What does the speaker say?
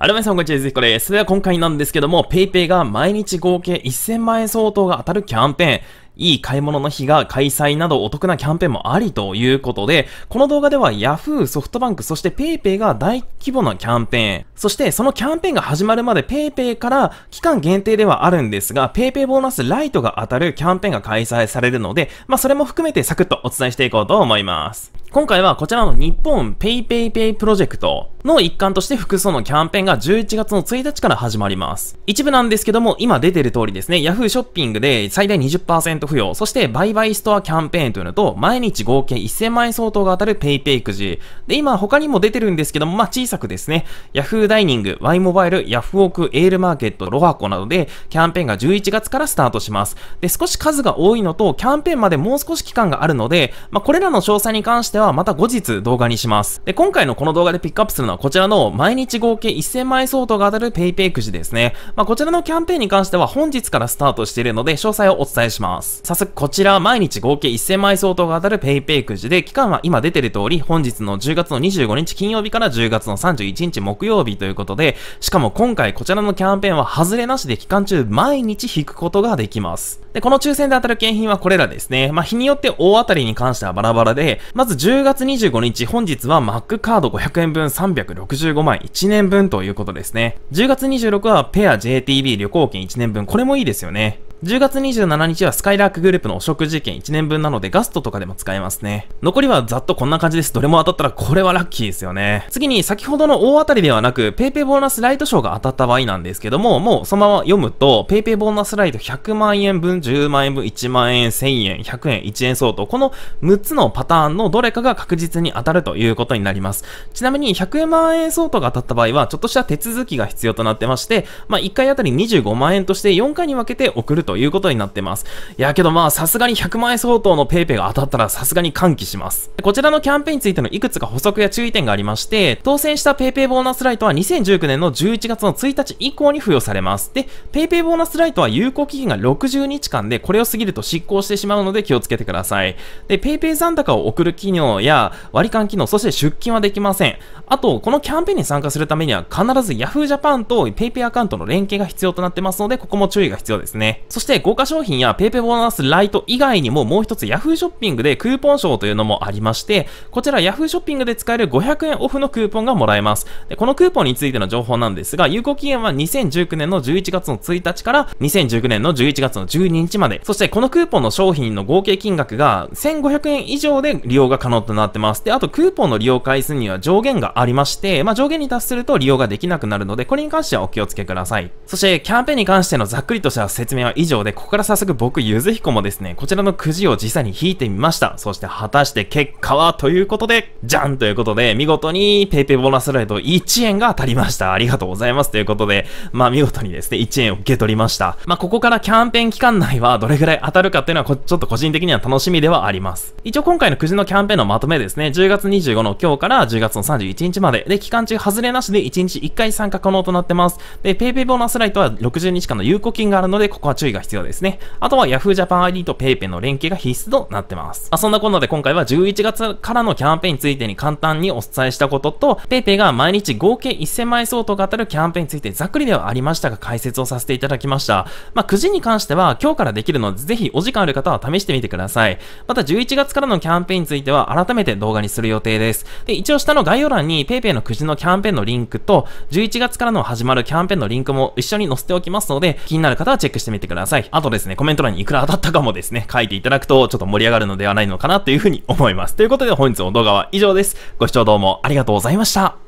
アルバイさんこんにちは、ぜこれ。それでは今回なんですけども、PayPay が毎日合計1000万円相当が当たるキャンペーン、いい買い物の日が開催などお得なキャンペーンもありということで、この動画では Yahoo、ソフトバンク、そして PayPay が大規模なキャンペーン、そしてそのキャンペーンが始まるまで PayPay から期間限定ではあるんですが、PayPay ボーナスライトが当たるキャンペーンが開催されるので、まあそれも含めてサクッとお伝えしていこうと思います。今回はこちらの日本 PayPayPay プロジェクト、の一環として複数のキャンペーンが11月の1日から始まります。一部なんですけども、今出てる通りですね、Yahoo ショッピングで最大20%付与、そしてバイバイストアキャンペーンというのと、毎日合計1000万円相当が当たる PayPay くじ。で、今他にも出てるんですけども、まあ、小さくですね、Yahoo ダイニング、Y モバイル、ヤフオク、エールマーケット、ロハコなどで、キャンペーンが11月からスタートします。で、少し数が多いのと、キャンペーンまでもう少し期間があるので、まあ、これらの詳細に関してはまた後日動画にします。で、今回のこの動画でピックアップするのはこちらの毎日合計1000枚相当が当たる PayPay くじですね。まあ、こちらのキャンペーンに関しては本日からスタートしているので、詳細をお伝えします。早速こちら毎日合計1000枚相当が当たる PayPay くじで、期間は今出てる通り、本日の10月の25日金曜日から10月の31日木曜日ということで、しかも今回こちらのキャンペーンは外れなしで期間中毎日引くことができます。で、この抽選で当たる景品はこれらですね。まあ、日によって大当たりに関してはバラバラで、まず10月25日、本日はマックカード500円分3 0 365万1年分ということですね。10月26はペア JTB 旅行券1年分。これもいいですよね。10月27日はスカイラークグループのお食事券1年分なのでガストとかでも使えますね。残りはざっとこんな感じです。どれも当たったらこれはラッキーですよね。次に先ほどの大当たりではなく、ペイペイボーナスライト賞が当たった場合なんですけども、もうそのまま読むと、ペイペイボーナスライト100万円分、10万円分、1万円、1000円、100円、1円相当、この6つのパターンのどれかが確実に当たるということになります。ちなみに100万円相当が当たった場合は、ちょっとした手続きが必要となってまして、まあ、1回あたり25万円として4回に分けて送るということになってます。いやけどまあさすがに100万円相当の PayPay が当たったらさすがに歓喜します。こちらのキャンペーンについてのいくつか補足や注意点がありまして、当選した PayPay ボーナスライトは2019年の11月の1日以降に付与されます。で、PayPay ボーナスライトは有効期限が60日間でこれを過ぎると失効してしまうので気をつけてください。で、PayPay 残高を送る機能や割り勘機能、そして出金はできません。あと、このキャンペーンに参加するためには必ず Yahoo Japan と PayPay アカウントの連携が必要となってますので、ここも注意が必要ですね。そして豪華商品や PayPay ボーナスライト以外にももう一つ Yahoo ショッピングでクーポン賞というのもありまして、こちら Yahoo ショッピングで使える500円オフのクーポンがもらえます。でこのクーポンについての情報なんですが、有効期限は2019年の11月の1日から2019年の11月の12日まで。そしてこのクーポンの商品の合計金額が1500円以上で利用が可能となってます。で、あとクーポンの利用回数には上限がありまして、まあ、上限に達すると利用ができなくなるので、これに関してはお気をつけください。そしてキャンペーンに関してのざっくりとした説明は以上で、ここから早速僕、ゆずひこもですね、こちらのくじを実際に引いてみました。そして果たして結果はということで、じゃんということで、見事にペイペイボーナスライド1円が当たりました。ありがとうございますということで、まあ見事にですね、1円を受け取りました。まあここからキャンペーン期間内はどれぐらい当たるかっていうのは、ちょっと個人的には楽しみではあります。一応今回のくじのキャンペーンのまとめですね、10月25の今日から10月の31日まで、で、期間中外れなしで1日1回参加可能となってます。で、ペイペイボーナスライトは60日間の有効金があるので、ここは注意がが必要ですね。あとは Yahoo Japan ID と PayPay の連携が必須となってます。まあ、そんなことで今回は11月からのキャンペーンについてに簡単にお伝えしたことと、PayPay が毎日合計1000枚相当が当たるキャンペーンについてざっくりではありましたが解説をさせていただきました。まあ、9時に関しては今日からできるので、ぜひお時間ある方は試してみてください。また11月からのキャンペーンについては改めて動画にする予定です。で、一応下の概要欄に PayPay の9時のキャンペーンのリンクと、11月からの始まるキャンペーンのリンクも一緒に載せておきますので、気になる方はチェックしてみてください。さい。あとですね、コメント欄にいくら当たったかもですね、書いていただくとちょっと盛り上がるのではないのかなというふうに思います。ということで本日の動画は以上です。ご視聴どうもありがとうございました。